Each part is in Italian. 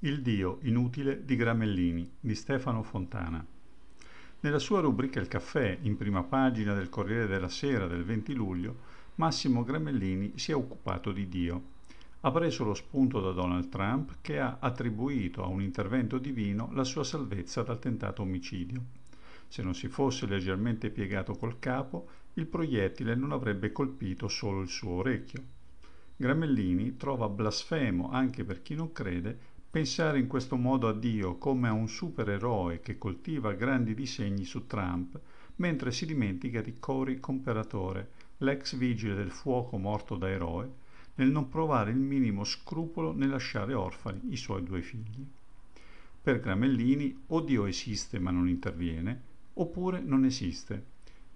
Il Dio inutile di Gramellini di Stefano Fontana. Nella sua rubrica Il caffè, in prima pagina del Corriere della Sera del 20 luglio, Massimo Gramellini si è occupato di Dio. Ha preso lo spunto da Donald Trump che ha attribuito a un intervento divino la sua salvezza dal tentato omicidio. Se non si fosse leggermente piegato col capo, il proiettile non avrebbe colpito solo il suo orecchio. Gramellini trova blasfemo anche per chi non crede Pensare in questo modo a Dio come a un supereroe che coltiva grandi disegni su Trump, mentre si dimentica di Cory Comperatore, l'ex vigile del fuoco morto da eroe, nel non provare il minimo scrupolo nel lasciare orfani i suoi due figli. Per Gramellini o Dio esiste ma non interviene, oppure non esiste.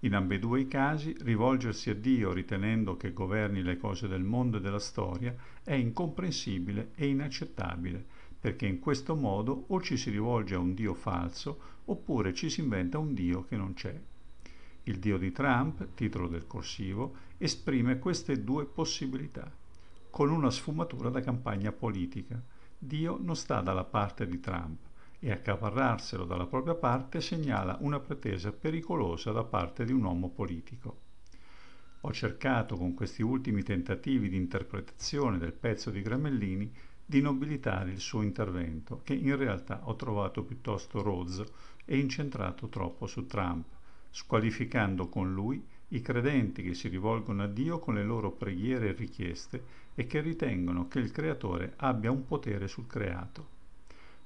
In ambedue i casi rivolgersi a Dio ritenendo che governi le cose del mondo e della storia è incomprensibile e inaccettabile, perché in questo modo o ci si rivolge a un Dio falso oppure ci si inventa un Dio che non c'è. Il Dio di Trump, titolo del corsivo, esprime queste due possibilità, con una sfumatura da campagna politica. Dio non sta dalla parte di Trump e accaparrarselo dalla propria parte segnala una pretesa pericolosa da parte di un uomo politico. Ho cercato con questi ultimi tentativi di interpretazione del pezzo di Gramellini di nobilitare il suo intervento, che in realtà ho trovato piuttosto rozzo e incentrato troppo su Trump, squalificando con lui i credenti che si rivolgono a Dio con le loro preghiere e richieste e che ritengono che il Creatore abbia un potere sul creato.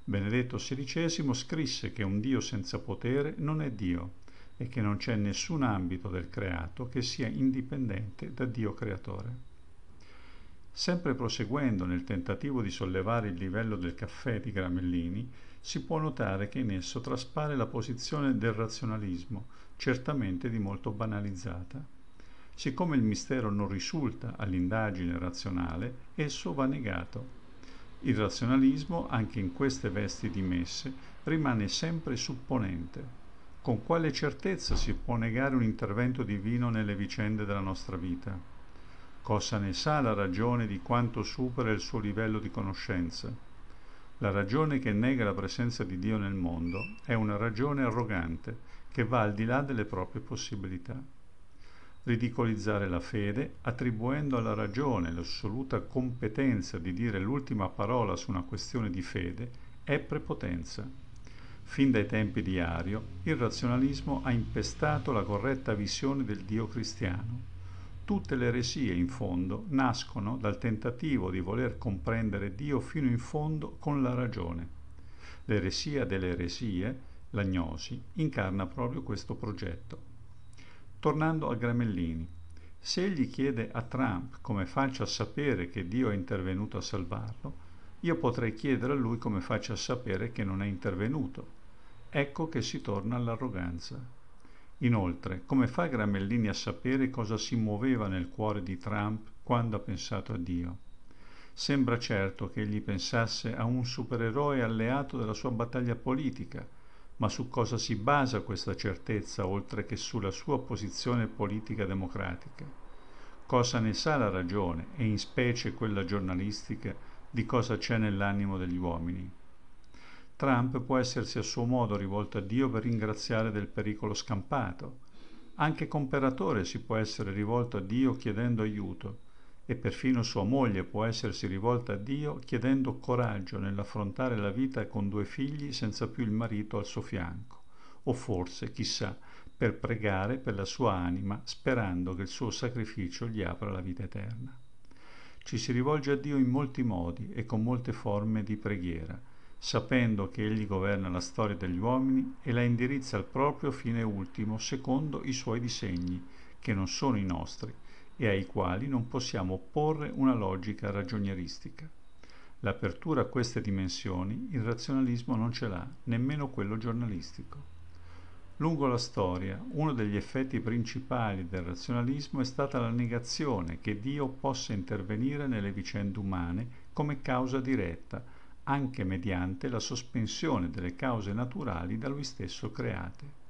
Benedetto XVI scrisse che un Dio senza potere non è Dio e che non c'è nessun ambito del creato che sia indipendente da Dio creatore. Sempre proseguendo nel tentativo di sollevare il livello del caffè di Gramellini, si può notare che in esso traspare la posizione del razionalismo, certamente di molto banalizzata. Siccome il mistero non risulta all'indagine razionale, esso va negato. Il razionalismo, anche in queste vesti dimesse, rimane sempre supponente. Con quale certezza si può negare un intervento divino nelle vicende della nostra vita? cosa ne sa la ragione di quanto supera il suo livello di conoscenza. La ragione che nega la presenza di Dio nel mondo è una ragione arrogante che va al di là delle proprie possibilità. Ridicolizzare la fede attribuendo alla ragione l'assoluta competenza di dire l'ultima parola su una questione di fede è prepotenza. Fin dai tempi di Ario il razionalismo ha impestato la corretta visione del Dio cristiano Tutte le eresie, in fondo, nascono dal tentativo di voler comprendere Dio fino in fondo con la ragione. L'eresia delle eresie, l'agnosi, incarna proprio questo progetto. Tornando a Gramellini, se egli chiede a Trump come faccia a sapere che Dio è intervenuto a salvarlo, io potrei chiedere a lui come faccia a sapere che non è intervenuto. Ecco che si torna all'arroganza. Inoltre, come fa Gramellini a sapere cosa si muoveva nel cuore di Trump quando ha pensato a Dio? Sembra certo che egli pensasse a un supereroe alleato della sua battaglia politica, ma su cosa si basa questa certezza oltre che sulla sua posizione politica democratica? Cosa ne sa la ragione, e in specie quella giornalistica, di cosa c'è nell'animo degli uomini? Trump può essersi a suo modo rivolto a Dio per ringraziare del pericolo scampato. Anche Comperatore si può essere rivolto a Dio chiedendo aiuto e perfino sua moglie può essersi rivolta a Dio chiedendo coraggio nell'affrontare la vita con due figli senza più il marito al suo fianco, o forse, chissà, per pregare per la sua anima sperando che il suo sacrificio gli apra la vita eterna. Ci si rivolge a Dio in molti modi e con molte forme di preghiera sapendo che egli governa la storia degli uomini e la indirizza al proprio fine ultimo secondo i suoi disegni, che non sono i nostri e ai quali non possiamo opporre una logica ragionieristica. L'apertura a queste dimensioni il razionalismo non ce l'ha, nemmeno quello giornalistico. Lungo la storia, uno degli effetti principali del razionalismo è stata la negazione che Dio possa intervenire nelle vicende umane come causa diretta, anche mediante la sospensione delle cause naturali da lui stesso create.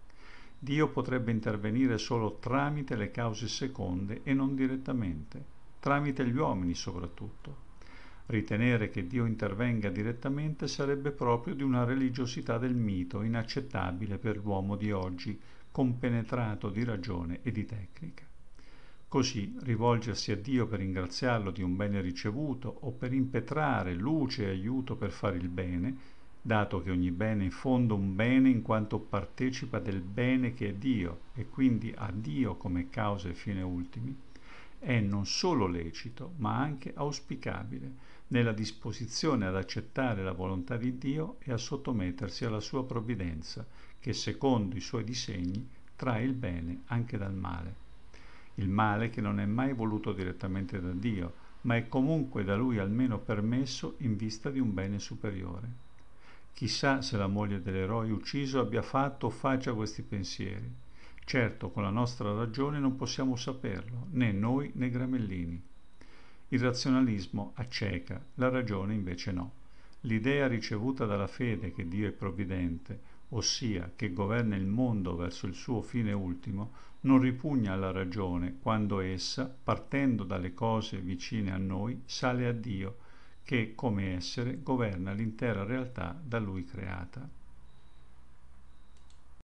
Dio potrebbe intervenire solo tramite le cause seconde e non direttamente, tramite gli uomini soprattutto. Ritenere che Dio intervenga direttamente sarebbe proprio di una religiosità del mito inaccettabile per l'uomo di oggi, compenetrato di ragione e di tecnica. Così rivolgersi a Dio per ringraziarlo di un bene ricevuto o per impetrare luce e aiuto per fare il bene, dato che ogni bene è in fondo un bene in quanto partecipa del bene che è Dio e quindi ha Dio come causa e fine ultimi, è non solo lecito ma anche auspicabile nella disposizione ad accettare la volontà di Dio e a sottomettersi alla sua provvidenza, che secondo i suoi disegni trae il bene anche dal male il male che non è mai voluto direttamente da Dio, ma è comunque da Lui almeno permesso in vista di un bene superiore. Chissà se la moglie dell'eroe ucciso abbia fatto o faccia questi pensieri. Certo, con la nostra ragione non possiamo saperlo, né noi né Gramellini. Il razionalismo acceca, la ragione invece no. L'idea ricevuta dalla fede che Dio è provvidente, ossia che governa il mondo verso il suo fine ultimo, non ripugna alla ragione quando essa, partendo dalle cose vicine a noi, sale a Dio, che come essere governa l'intera realtà da lui creata.